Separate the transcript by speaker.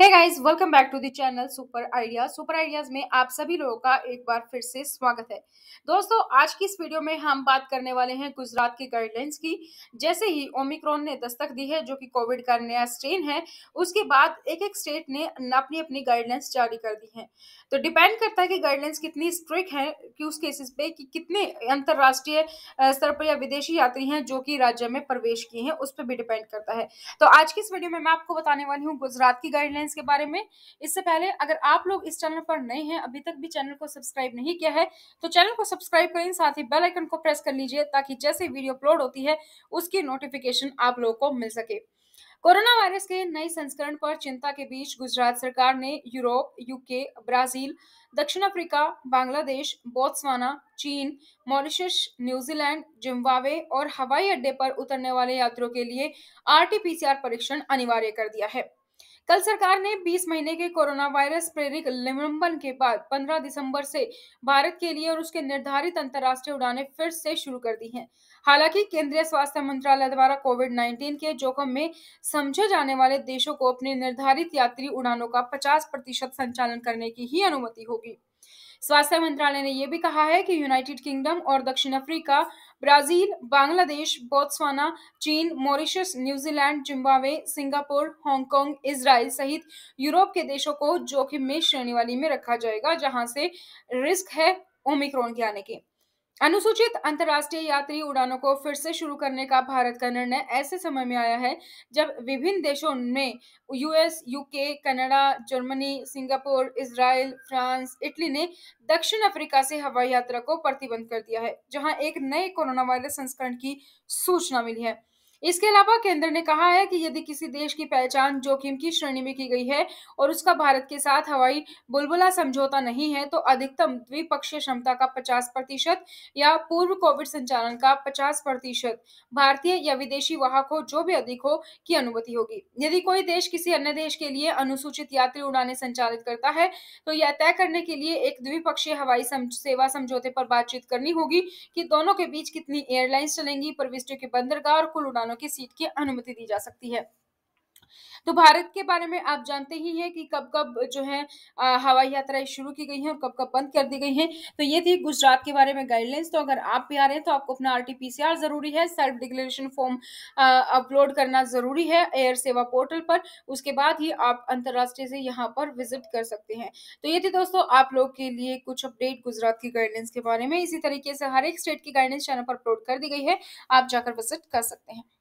Speaker 1: है guys welcome back to the channel super idea super ideas में आप सभी लोगों का एक बार फिर से स्वागत है दोस्तों आज की इस वीडियो में हम बात करने वाले हैं गुजरात की गाइडलाइंस की जैसे ही ओमिक्रॉन ने दस्तक दी है जो कि कोविड का नया स्ट्रेन है उसके बाद एक एक स्टेट ने अपनी अपनी गाइडलाइंस जारी कर दी है तो डिपेंड करता है कि गाइडलाइंस कितनी स्ट्रिक्ट है कि उस केसेस पे कि कितने अंतर्राष्ट्रीय स्तर पर या विदेशी यात्री हैं जो कि राज्य में प्रवेश किए हैं उस पर भी डिपेंड करता है तो आज की इस वीडियो में मैं आपको बताने वाली हूँ गुजरात की गाइडलाइंस साइंस के बारे में इससे पहले अगर आप लोग इस चैनल पर नए हैं अभी तक भी चैनल को सब्सक्राइब नहीं किया है तो चैनल को सब्सक्राइब करें साथ ही बेल आइकन को प्रेस कर लीजिए ताकि जैसे वीडियो अपलोड होती है उसकी नोटिफिकेशन आप लोगों को मिल सके कोरोना वायरस के नए संस्करण पर चिंता के बीच गुजरात सरकार ने यूरोप यूके ब्राजील दक्षिण अफ्रीका बांग्लादेश बोत्सवाना चीन मॉरिशस न्यूजीलैंड जिम्बाब्वे और हवाई अड्डे पर उतरने वाले यात्रियों के लिए आरटीपीसीआर परीक्षण अनिवार्य कर दिया है कल सरकार ने 20 महीने के कोरोना वायरस प्रेरित निलंबन के बाद 15 दिसंबर से भारत के लिए और उसके निर्धारित अंतर्राष्ट्रीय उड़ानें फिर से शुरू कर दी हैं हालांकि केंद्रीय स्वास्थ्य मंत्रालय द्वारा कोविड 19 के जोखिम में समझे जाने वाले देशों को अपने निर्धारित यात्री उड़ानों का 50 प्रतिशत संचालन करने की ही अनुमति होगी स्वास्थ्य मंत्रालय ने यह भी कहा है कि यूनाइटेड किंगडम और दक्षिण अफ्रीका ब्राजील बांग्लादेश बोत्सवाना चीन Mauritius New Zealand Zimbabwe Singapore Hong Kong Israel सहित यूरोप के देशों को जोखिम में श्रेणी वाली में रखा जाएगा जहां से रिस्क है ओमिक्रॉन के आने के अनुसूचित अंतर्राष्ट्रीय यात्री उड़ानों को फिर से शुरू करने का भारत का निर्णय ऐसे समय में आया है जब विभिन्न देशों में US UK Canada Germany Singapore Israel France Italy ने दक्षिण अफ्रीका से हवाई यात्रा को प्रतिबंध कर दिया है जहां एक नए कोरोना वायरस संस्करण की सूचना मिली है इसके अलावा केंद्र ने कहा है कि यदि किसी देश की पहचान जोखिम की श्रेणी में की गई है और उसका भारत के साथ हवाई बुलबुला समझौता नहीं है तो अधिकतम द्विपक्षीय क्षमता का 50 प्रतिशत या पूर्व कोविड संचालन का 50 प्रतिशत भारतीय या विदेशी वाहक हो जो भी अधिक हो की अनुमति होगी यदि कोई देश किसी अन्य देश के लिए अनुसूचित यात्री उड़ाने संचालित करता है तो यह तय करने के लिए एक द्विपक्षीय हवाई सेवा समझौते पर बातचीत करनी होगी कि दोनों के बीच कितनी एयरलाइंस चलेंगी प्रविष्टियों के बंदरगाह और कुल उड़ान किसानों की सीट की अनुमति दी जा सकती है तो भारत के बारे में आप जानते ही हैं कि कब कब जो है हवाई यात्राएं शुरू की गई हैं और कब कब बंद कर दी गई हैं तो ये थी गुजरात के बारे में गाइडलाइंस तो अगर आप भी आ रहे हैं तो आपको अपना आर जरूरी है सेल्फ डिक्लेरेशन फॉर्म अपलोड करना जरूरी है एयर सेवा पोर्टल पर उसके बाद ही आप अंतर्राष्ट्रीय से यहाँ पर विजिट कर सकते हैं तो ये थी दोस्तों आप लोग के लिए कुछ अपडेट गुजरात की गाइडलाइंस के बारे में इसी तरीके से हर एक स्टेट की गाइडलाइंस चैनल पर अपलोड कर दी गई है आप जाकर विजिट कर सकते हैं